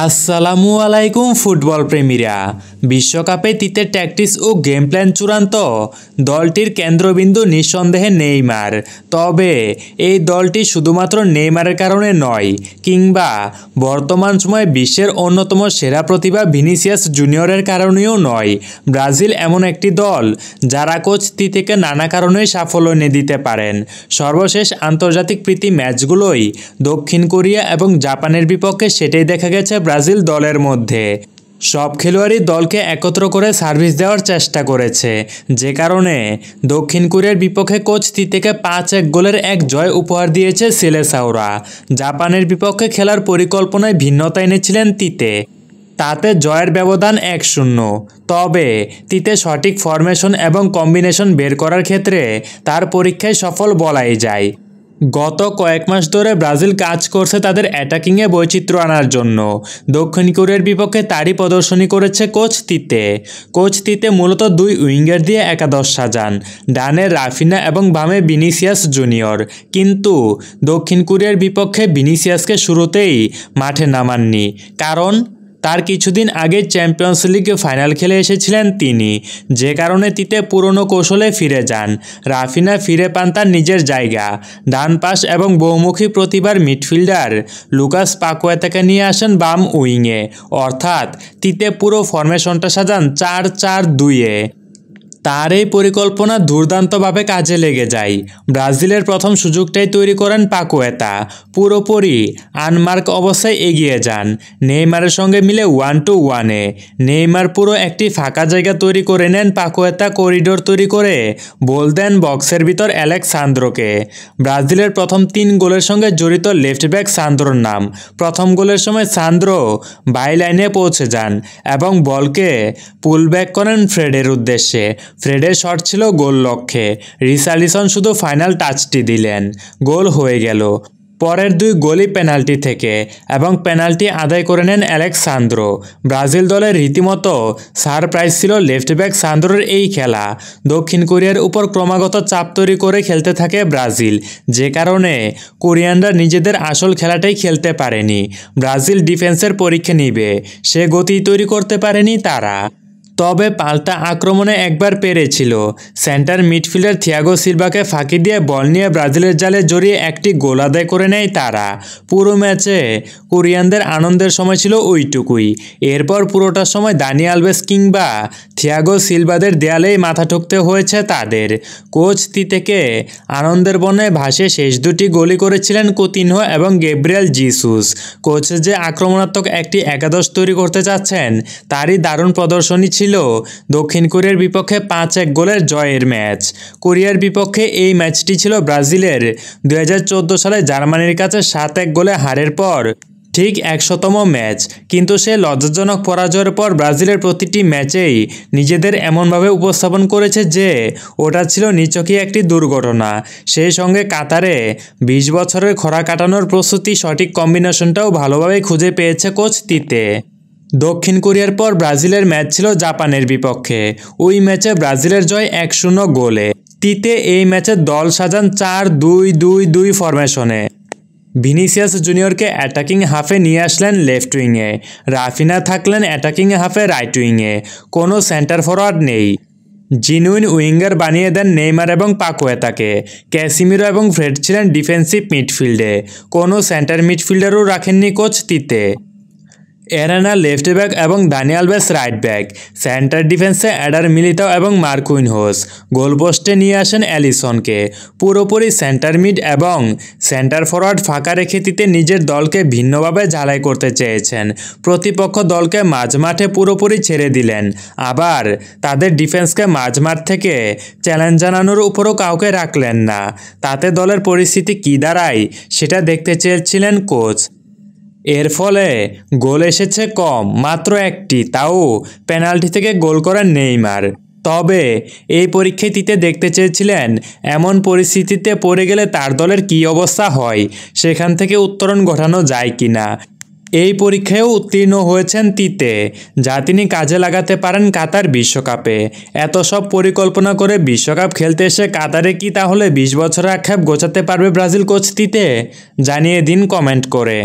আসসালামু আলাইকুম ফুটবল প্রেমীরা বিশ্বকাপে তিতে ট্যাকটিস ও গেম প্ল্যান চূড়ান্ত দলটির কেন্দ্রবিন্দু নিঃসন্দেহে নেইমার তবে এই দলটি শুধুমাত্র নেইমারের কারণে নয় কিংবা বর্তমান সময়ে বিশ্বের অন্যতম সেরা প্রতিভা ভিনিসিয়াস জুনিয়রের কারণেও নয় ব্রাজিল এমন একটি দল যারা কোচ তিতেকে নানা কারণে সাফল্য এনে দিতে পারেন সর্বশেষ আন্তর্জাতিক প্রীতি ম্যাচগুলোই দক্ষিণ কোরিয়া এবং জাপানের বিপক্ষে সেটাই দেখা গেছে ব্রাজিল দলের মধ্যে সব খেলোয়াড়ই দলকে একত্র করে সার্ভিস দেওয়ার চেষ্টা করেছে যে কারণে দক্ষিণ কোরিয়ার বিপক্ষে কোচ তিতেকে পাঁচ এক গোলের এক জয় উপহার দিয়েছে সিলেসাওরা জাপানের বিপক্ষে খেলার পরিকল্পনায় ভিন্নতা এনেছিলেন তিতে তাতে জয়ের ব্যবধান এক শূন্য তবে তিতে সঠিক ফরমেশন এবং কম্বিনেশন বের করার ক্ষেত্রে তার পরীক্ষায় সফল বলাই যায় গত কয়েক মাস ধরে ব্রাজিল কাজ করছে তাদের অ্যাটাকিংয়ে বৈচিত্র্য আনার জন্য দক্ষিণ কোরিয়ার বিপক্ষে তারই প্রদর্শনী করেছে কোচ তিতে কোচ তিতে মূলত দুই উইঙ্গার দিয়ে একাদশ সাজান ডানে রাফিনা এবং বামে বিনিসিয়াস জুনিয়র কিন্তু দক্ষিণ কোরিয়ার বিপক্ষে বিনিসিয়াসকে শুরুতেই মাঠে নামাননি কারণ তার কিছুদিন আগে চ্যাম্পিয়ন্স লিগ ফাইনাল খেলে এসেছিলেন তিনি যে কারণে তিতে পুরনো কৌশলে ফিরে যান রাফিনা ফিরে পান তার নিজের জায়গা ডান পাস এবং বহুমুখী প্রতিভার মিডফিল্ডার লুকাস থেকে নিয়ে আসেন বাম উইংয়ে অর্থাৎ তিতে পুরো ফরমেশনটা সাজান চার চার দুইয়ে তার এই পরিকল্পনা দুর্দান্তভাবে কাজে লেগে যায় ব্রাজিলের প্রথম সুযোগটাই তৈরি করেন পাকুয়েতা পুরোপুরি আনমার্ক অবস্থায় এগিয়ে যান নেইমারের সঙ্গে মিলে ওয়ান টু ওয়ানে নেইমার পুরো একটি ফাঁকা জায়গা তৈরি করে নেন পাকুয়েতা করিডোর তৈরি করে বল দেন বক্সের ভিতর অ্যালেক্স সান্দ্রোকে ব্রাজিলের প্রথম তিন গোলের সঙ্গে জড়িত লেফট ব্যাক সান্দ্রোর নাম প্রথম গোলের সময় সান্দ্রো বাইলাইনে পৌঁছে যান এবং বলকে পুল ব্যাক করেন ফ্রেডের উদ্দেশ্যে ফ্রেডের শট ছিল গোল লক্ষ্যে রিসালিসন শুধু ফাইনাল টাচটি দিলেন গোল হয়ে গেল পরের দুই গোলই পেনাল্টি থেকে এবং পেনাল্টি আদায় করে নেন অ্যালেক্স সান্দ্রো ব্রাজিল দলের রীতিমতো সারপ্রাইজ ছিল লেফট ব্যাক সান্দ্রোর এই খেলা দক্ষিণ কোরিয়ার উপর ক্রমাগত চাপ তৈরি করে খেলতে থাকে ব্রাজিল যে কারণে কোরিয়ানরা নিজেদের আসল খেলাটাই খেলতে পারেনি ব্রাজিল ডিফেন্সের পরীক্ষা নিবে সে গতি তৈরি করতে পারেনি তারা তবে পাল্টা আক্রমণে একবার পেরেছিল সেন্টার মিডফিল্ডার থিয়াগো সিলভাকে ফাঁকি দিয়ে বল নিয়ে ব্রাজিলের জালে জড়িয়ে একটি গোল আদায় করে নেয় তারা পুরো ম্যাচে কোরিয়ানদের আনন্দের সময় ছিল ওইটুকুই এরপর পুরোটার সময় দানি আলবেস কিংবা থিয়াগো সিলভাদের দেয়ালেই মাথা ঠুকতে হয়েছে তাদের কোচ তিতেকে আনন্দের বনে ভাসে শেষ দুটি গোলি করেছিলেন কোতিনহ এবং গেব্রিয়াল জিসুস কোচ যে আক্রমণাত্মক একটি একাদশ তৈরি করতে চাচ্ছেন তারই দারুণ প্রদর্শনী ছিল ছিল দক্ষিণ কোরিয়ার বিপক্ষে পাঁচ এক গোলের জয়ের ম্যাচ কোরিয়ার বিপক্ষে এই ম্যাচটি ছিল ব্রাজিলের দু সালে জার্মানির কাছে সাত এক গোলে হারের পর ঠিক একশতম ম্যাচ কিন্তু সে লজ্জাজনক পরাজয়ের পর ব্রাজিলের প্রতিটি ম্যাচেই নিজেদের এমনভাবে উপস্থাপন করেছে যে ওটা ছিল নিচকি একটি দুর্ঘটনা সেই সঙ্গে কাতারে ২০ বছরের খরা কাটানোর প্রস্তুতি সঠিক কম্বিনেশনটাও ভালোভাবে খুঁজে পেয়েছে কোচ তিতে দক্ষিণ কোরিয়ার পর ব্রাজিলের ম্যাচ ছিল জাপানের বিপক্ষে ওই ম্যাচে ব্রাজিলের জয় এক শূন্য গোলে তিতে এই ম্যাচে দল সাজান চার দুই দুই দুই ফরমেশনে ভিনিসিয়াস জুনিয়রকে অ্যাটাকিং হাফে নিয়ে আসলেন লেফট উইংয়ে রাফিনা থাকলেন অ্যাটাকিং হাফে রাইট উইংয়ে কোনো সেন্টার ফরওয়ার্ড নেই জিনুইন উইঙ্গার বানিয়ে দেন নেইমার এবং পাকোয়েতাকে ক্যাসিমিরো এবং ফ্রেড ছিলেন ডিফেন্সিভ মিডফিল্ডে কোনো সেন্টার মিডফিল্ডারও রাখেননি coach Tite Arana left back এবং Daniel Alves right back centre ডিফেন্সে অ্যাডার মিলিটাও এবং মার্কুইন হোস গোলপোস্টে নিয়ে আসেন অ্যালিসনকে পুরোপুরি সেন্টার মিড এবং সেন্টার ফরওয়ার্ড ফাঁকা রেখে দিতে নিজের দলকে ভিন্নভাবে ঝালাই করতে চেয়েছেন প্রতিপক্ষ দলকে মাঝমাঠে পুরোপুরি ছেড়ে দিলেন আবার তাদের ডিফেন্সকে মাঝ মাঠ থেকে চ্যালেঞ্জ জানানোর উপরও কাউকে রাখলেন না তাতে দলের পরিস্থিতি কী দাঁড়ায় সেটা দেখতে চেয়েছিলেন কোচ এর ফলে গোল এসেছে কম মাত্র একটি তাও পেনাল্টি থেকে গোল করেন নেইমার তবে এই পরীক্ষায় তিতে দেখতে চেয়েছিলেন এমন পরিস্থিতিতে পড়ে গেলে তার দলের কী অবস্থা হয় সেখান থেকে উত্তরণ ঘটানো যায় কি না এই পরীক্ষায়ও উত্তীর্ণ হয়েছেন তিতে যা তিনি কাজে লাগাতে পারেন কাতার বিশ্বকাপে এত সব পরিকল্পনা করে বিশ্বকাপ খেলতে এসে কাতারে কি তাহলে বিশ বছর আক্ষেপ গোছাতে পারবে ব্রাজিল কোচ তিতে জানিয়ে দিন কমেন্ট করে